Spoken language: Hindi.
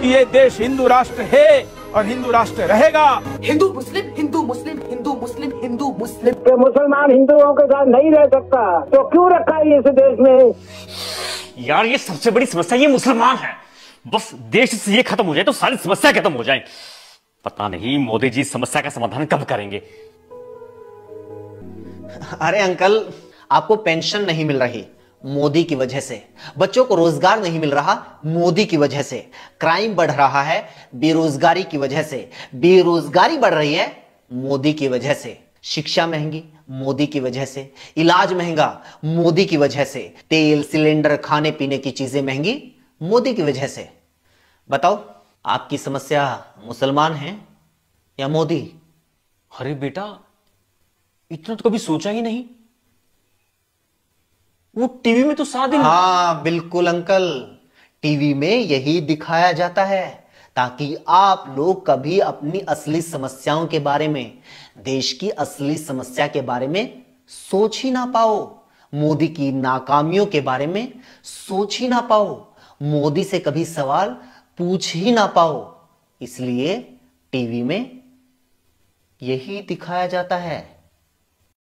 कि ये देश हिंदू राष्ट्र है और हिंदू राष्ट्र रहेगा हिंदू मुस्लिम हिंदू मुस्लिम हिंदू मुस्लिम हिंदू मुस्लिम तो मुसलमान हिंदुओं के साथ नहीं रह सकता तो क्यों रखा है इस देश में यार ये सबसे बड़ी समस्या ये मुसलमान है बस देश से ये खत्म हो जाए तो सारी समस्या खत्म हो जाए पता नहीं मोदी जी समस्या का समाधान कब करेंगे अरे अंकल आपको पेंशन नहीं मिल रही मोदी की वजह से बच्चों को रोजगार नहीं मिल रहा मोदी की वजह से क्राइम बढ़ रहा है बेरोजगारी की वजह से बेरोजगारी बढ़ रही है मोदी की वजह से शिक्षा महंगी मोदी की वजह से इलाज महंगा मोदी की वजह से तेल सिलेंडर खाने पीने की चीजें महंगी मोदी की वजह से बताओ आपकी समस्या मुसलमान है या मोदी अरे बेटा इतना तो कभी सोचा ही नहीं वो टीवी में तो सात दिन हाँ बिल्कुल अंकल टीवी में यही दिखाया जाता है ताकि आप लोग कभी अपनी असली समस्याओं के बारे में देश की असली समस्या के बारे में सोच ही ना पाओ मोदी की नाकामियों के बारे में सोच ही ना पाओ मोदी से कभी सवाल पूछ ही ना पाओ इसलिए टीवी में यही दिखाया जाता है